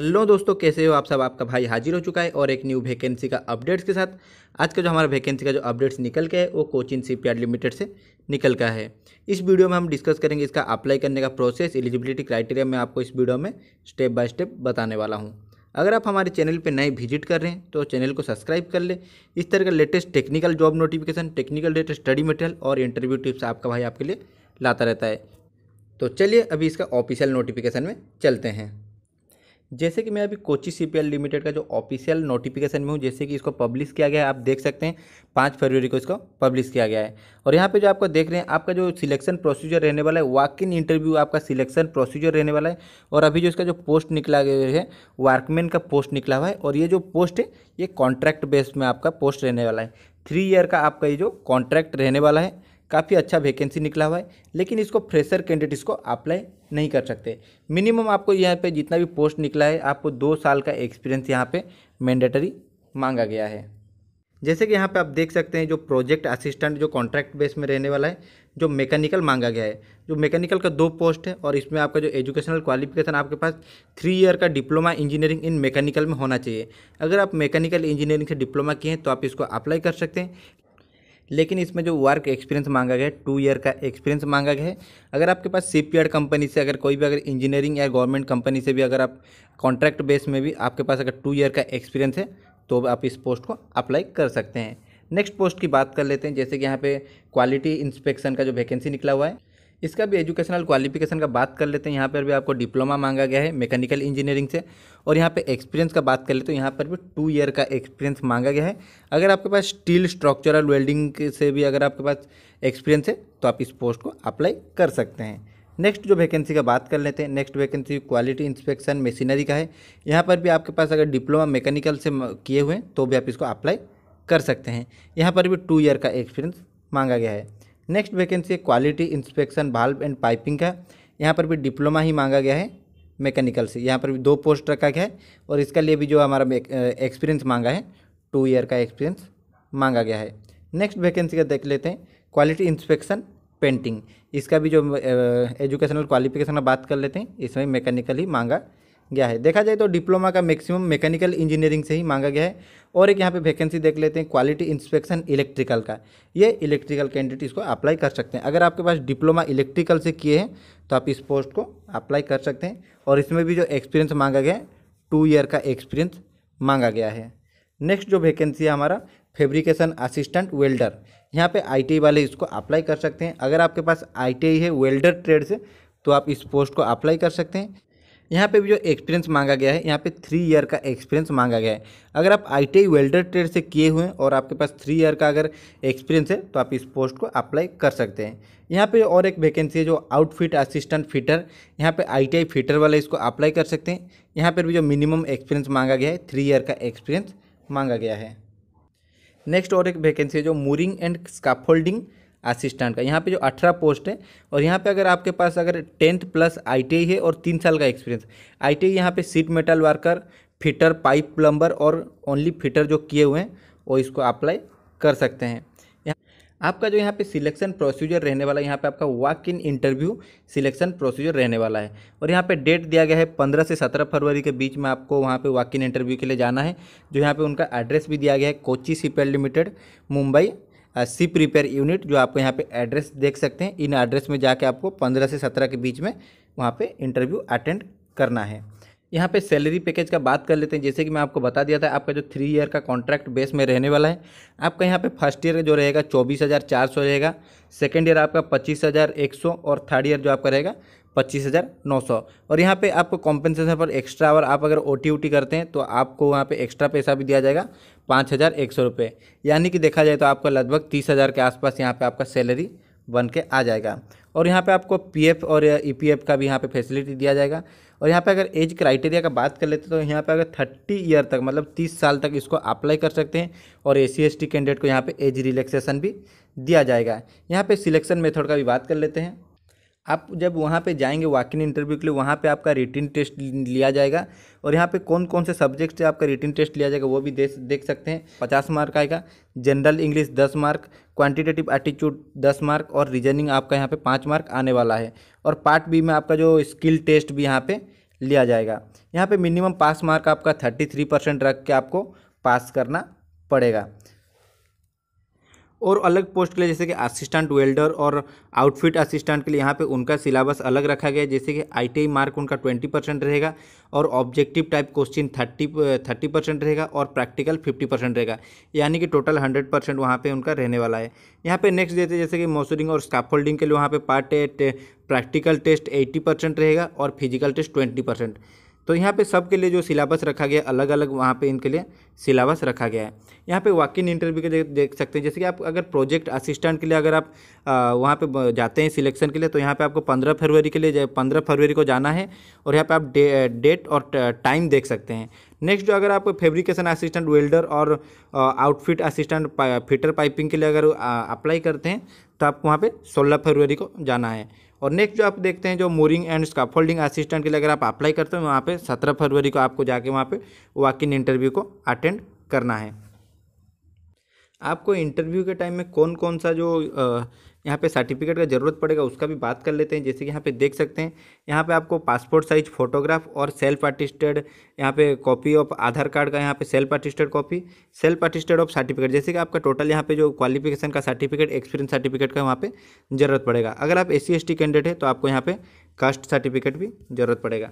hello दोस्तों कैसे हो आप सब आपका भाई हाजिर हो चुका है और एक न्यू वैकेंसी का अपडेट्स के साथ आज का जो हमारा वैकेंसी का जो अपडेट्स निकल के है वो कोचिन सीपीआर लिमिटेड से निकल का है इस वीडियो में हम डिस्कस करेंगे इसका अप्लाई करने का प्रोसेस एलिजिबिलिटी क्राइटेरिया मैं आपको इस वीडियो में स्टेप बाय स्टेप बताने वाला हूँ अगर आप हमारे चैनल पर नए विजिट कर रहे हैं तो चैनल को सब्सक्राइब कर लें इस तरह का latest technical job notification technical related study material और इंटरव्यू टिप्स आपका भाई आपके लिए लाता रहता है तो चलिए अभी इसका ऑफिशियल नोटिफिकेशन में चलते हैं जैसे कि मैं अभी कोची सी लिमिटेड का जो ऑफिशियल नोटिफिकेशन में हूँ जैसे कि इसको पब्लिश किया गया है आप देख सकते हैं पाँच फरवरी को इसको पब्लिश किया गया है और यहाँ पे जो आपको देख रहे हैं आपका जो सिलेक्शन प्रोसीजर रहने वाला है वॉक इन इंटरव्यू आपका सिलेक्शन प्रोसीजर रहने वाला है और अभी जो इसका जो पोस्ट निकला गया है वर्कमैन का पोस्ट निकला हुआ है और ये जो पोस्ट है ये कॉन्ट्रैक्ट बेस में आपका पोस्ट रहने वाला है थ्री ईयर का आपका ये जो कॉन्ट्रैक्ट रहने वाला है काफ़ी अच्छा वैकेंसी निकला हुआ है लेकिन इसको फ्रेशर कैंडिडेट इसको अप्लाई नहीं कर सकते मिनिमम आपको यहाँ पे जितना भी पोस्ट निकला है आपको दो साल का एक्सपीरियंस यहाँ पे मैंडेटरी मांगा गया है जैसे कि यहाँ पे आप देख सकते हैं जो प्रोजेक्ट असिस्टेंट जो कॉन्ट्रैक्ट बेस में रहने वाला है जो मैकेनिकल मांगा गया है जो मैकेनिकल का दो पोस्ट है और इसमें आपका जो एजुकेशनल क्वालिफिकेशन आपके पास थ्री ईयर का डिप्लोमा इंजीनियरिंग इन मैकेनिकल में होना चाहिए अगर आप मैकेनिकल इंजीनियरिंग से डिप्लोमा किए हैं तो आप इसको अप्लाई कर सकते हैं लेकिन इसमें जो वर्क एक्सपीरियंस मांगा गया है टू ईयर का एक्सपीरियंस मांगा गया है अगर आपके पास शिपयार्ड कंपनी से अगर कोई भी अगर इंजीनियरिंग या गवर्नमेंट कंपनी से भी अगर आप कॉन्ट्रैक्ट बेस में भी आपके पास अगर टू ईयर का एक्सपीरियंस है तो आप इस पोस्ट को अप्लाई कर सकते हैं नेक्स्ट पोस्ट की बात कर लेते हैं जैसे कि यहाँ पे क्वालिटी इंस्पेक्शन का जो वैकेंसी निकला हुआ है इसका भी एजुकेशनल क्वालिफिकेशन का बात कर लेते हैं यहाँ पर भी आपको डिप्लोमा मांगा गया है मैकेनिकल इंजीनियरिंग से और यहाँ पे एक्सपीरियंस का बात कर लेते हैं तो यहाँ पर भी टू ईयर का एक्सपीरियंस मांगा गया है अगर आपके पास स्टील स्ट्रक्चरल वेल्डिंग से भी अगर आपके पास एक्सपीरियंस है तो आप इस पोस्ट को अप्लाई कर सकते हैं नेक्स्ट जो वैकेंसी का बात कर लेते हैं next vacancy quality inspection machinery का है यहाँ पर भी आपके पास अगर डिप्लोमा मैकेनिकल से किए हुए हैं तो भी आप इसको अप्लाई कर सकते हैं यहाँ पर भी टू ईयर का एक्सपीरियंस मांगा गया है नेक्स्ट वैकेंसी है क्वालिटी इंस्पेक्शन बाल्ब एंड पाइपिंग का यहाँ पर भी डिप्लोमा ही मांगा गया है मैकेनिकल से यहाँ पर भी दो पोस्ट रखा गया है और इसके लिए भी जो हमारा एक्सपीरियंस मांगा है टू ईयर का एक्सपीरियंस मांगा गया है नेक्स्ट वैकेंसी का देख लेते हैं क्वालिटी इंस्पेक्शन पेंटिंग इसका भी जो एजुकेशनल क्वालिफिकेशन बात कर लेते हैं इसमें मैकेनिकल ही मांगा गया है देखा जाए तो डिप्लोमा का मैक्सिमम मैकेनिकल इंजीनियरिंग से ही मांगा गया है और एक यहाँ पे वैकेंसी देख लेते हैं क्वालिटी इंस्पेक्शन इलेक्ट्रिकल का ये इलेक्ट्रिकल कैंडिडेट इसको अप्लाई कर सकते हैं अगर आपके पास डिप्लोमा इलेक्ट्रिकल से किए हैं तो आप इस पोस्ट को अप्लाई कर सकते हैं और इसमें भी जो एक्सपीरियंस मांगा गया है टू ईयर का एक्सपीरियंस मांगा गया है नेक्स्ट जो वैकेंसी है हमारा फेब्रिकेशन असिस्टेंट वेल्डर यहाँ पर आई वाले इसको अप्लाई कर सकते हैं अगर आपके पास आई है वेल्डर ट्रेड से तो आप इस पोस्ट को अप्लाई कर सकते हैं यहाँ पे भी जो एक्सपीरियंस मांगा गया है यहाँ पे थ्री ईयर का एक्सपीरियंस मांगा गया है अगर आप आई वेल्डर ट्रेड से किए हुए हैं और आपके पास थ्री ईयर का अगर एक्सपीरियंस है तो आप इस पोस्ट को अप्लाई कर सकते हैं यहाँ पे और एक वैकेंसी है जो आउटफिट असिस्टेंट फिटर यहाँ पे आई फिटर वाले इसको अप्लाई कर सकते हैं यहाँ पर भी जो मिनिमम एक्सपीरियंस मांगा गया है थ्री ईयर का एक्सपीरियंस मांगा गया है नेक्स्ट और एक वैकेंसी है जो मूरिंग एंड स्काफोल्डिंग असिस्टेंट का यहाँ पे जो अठारह पोस्ट है और यहाँ पे अगर आपके पास अगर टेंथ प्लस आई है और तीन साल का एक्सपीरियंस आई टी यहाँ पर sheet metal worker fitter pipe plumber और ओनली फिटर जो किए हुए हैं वो इसको अप्लाई कर सकते हैं आपका जो यहाँ पे सिलेक्शन प्रोसीजर रहने वाला है यहाँ पे आपका walk in interview selection procedure रहने वाला है और यहाँ पे डेट दिया गया है पंद्रह से सत्रह फरवरी के बीच में आपको वहाँ पे वॉक इन इंटरव्यू के लिए जाना है जो यहाँ पे उनका एड्रेस भी दिया गया है Kochi shipyard limited Mumbai ship repair unit जो आपको यहाँ पे एड्रेस देख सकते हैं इन एड्रेस में जाके आपको पंद्रह से सत्रह के बीच में वहाँ पे इंटरव्यू अटेंड करना है यहाँ पे सैलरी पैकेज का बात कर लेते हैं जैसे कि मैं आपको बता दिया था आपका जो थ्री ईयर का कॉन्ट्रैक्ट बेस में रहने वाला है आपका यहाँ पे फर्स्ट ईयर जो रहेगा चौबीस हज़ार चार सौ रहेगा सेकेंड ईयर आपका पच्चीस हज़ार एक सौ और थर्ड ईयर जो आपका रहेगा पच्चीस हज़ार नौ सौ और यहाँ पे आपको कॉम्पेंसेशन पर एक्स्ट्रा और आप अगर ओ टी ओ टी करते हैं तो आपको वहाँ पे एक्स्ट्रा पैसा भी दिया जाएगा पाँच हज़ार एक सौ रुपये यानी कि देखा जाए तो आपका लगभग तीस हज़ार के आसपास यहाँ पे आपका सैलरी बन के आ जाएगा और यहाँ पे आपको पीएफ और ईपीएफ e का भी यहाँ पे फैसिलिटी दिया जाएगा और यहाँ पे अगर एज क्राइटेरिया का बात कर लेते तो यहाँ पे अगर थर्टी ईयर तक मतलब तीस साल तक इसको अप्लाई कर सकते हैं और ए सी कैंडिडेट को यहाँ पे एज रिलैक्सेशन भी दिया जाएगा यहाँ पे सिलेक्शन मेथड का भी बात कर लेते हैं आप जब वहाँ पे जाएंगे वाकिन इंटरव्यू के लिए वहाँ पे आपका रिटिन टेस्ट लिया जाएगा और यहाँ पे कौन कौन से सब्जेक्ट से आपका रिटिन टेस्ट लिया जाएगा वो भी देख देख सकते हैं पचास मार्क आएगा जनरल इंग्लिश दस मार्क क्वांटिटेटिव एटीट्यूड दस मार्क और रीजनिंग आपका यहाँ पे पाँच मार्क आने वाला है और पार्ट बी में आपका जो स्किल टेस्ट भी यहाँ पर लिया जाएगा यहाँ पर मिनिमम पास मार्क आपका थर्टी थ्री परसेंट रख के आपको पास करना पड़ेगा और अलग पोस्ट के लिए जैसे कि असिस्टेंट वेल्डर और आउटफिट असिस्टेंट के लिए यहाँ पे उनका सिलेबस अलग रखा गया है जैसे कि आईटीआई मार्क उनका ट्वेंटी परसेंट रहेगा और objective type question thirty thirty percent रहेगा और प्रैक्टिकल फिफ्टी परसेंट रहेगा यानी कि टोटल हंड्रेड परसेंट वहाँ पर उनका रहने वाला है यहाँ पर नेक्स्ट देते जैसे कि मोसरिंग और स्टाफ होल्डिंग के लिए वहाँ पर part practical test eighty percent रहेगा और फिजिकल टेस्ट ट्वेंटी परसेंट तो यहाँ पे सबके लिए जो सिलेबस रखा गया अलग अलग वहाँ पे इनके लिए सिलेबस रखा गया है यहाँ पे वॉक इन इंटरव्यू के देख सकते हैं जैसे कि आप अगर प्रोजेक्ट असिस्टेंट के लिए अगर आप वहाँ पे जाते हैं सिलेक्शन के लिए तो यहाँ पे आपको पंद्रह फरवरी के लिए पंद्रह फरवरी को जाना है और यहाँ पे आप डे, डेट और टाइम देख सकते हैं नेक्स्ट जो अगर आप फेब्रिकेशन असिस्टेंट वेल्डर और आउटफिट असिस्टेंट फिटर पाइपिंग के लिए अगर अप्लाई करते हैं तो आपको वहाँ पे 16 फरवरी को जाना है और नेक्स्ट जो आप देखते हैं जो मोरिंग एंड स्काफोल्डिंग असिस्टेंट के लिए अगर आप अप्लाई करते हैं वहाँ पर सत्रह फरवरी को आपको जाके वहाँ पर वॉक इन इंटरव्यू को अटेंड करना है आपको इंटरव्यू के टाइम में कौन कौन सा जो यहाँ पे सर्टिफिकेट का ज़रूरत पड़ेगा उसका भी बात कर लेते हैं जैसे कि यहाँ पे देख सकते हैं यहाँ पे आपको पासपोर्ट साइज फ़ोटोग्राफ और सेल्फ आर्टिस्टेड यहाँ पे कॉपी ऑफ आधार कार्ड का यहाँ पे self attested copy self attested of certificate जैसे कि आपका टोटल यहाँ पे जो क्वालिफिकेशन का सर्टिफिकेट एक्सपीरियंस सर्टिफिकेट का वहाँ पर ज़रूरत पड़ेगा अगर आप एस सी कैंडिडेट है तो आपको यहाँ पर कास्ट सर्टिफिकेट भी ज़रूरत पड़ेगा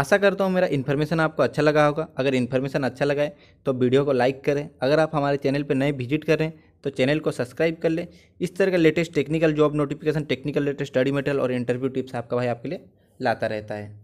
आशा करता हूँ मेरा इन्फॉर्मेशन आपको अच्छा लगा होगा अगर इन्फॉर्मेशन अच्छा लगा है तो वीडियो को लाइक करें अगर आप हमारे चैनल पर नए विजिट करें तो चैनल को सब्सक्राइब कर लें इस तरह का latest technical job notification technical latest study material और इंटरव्यू टिप्स आपका भाई आपके लिए लाता रहता है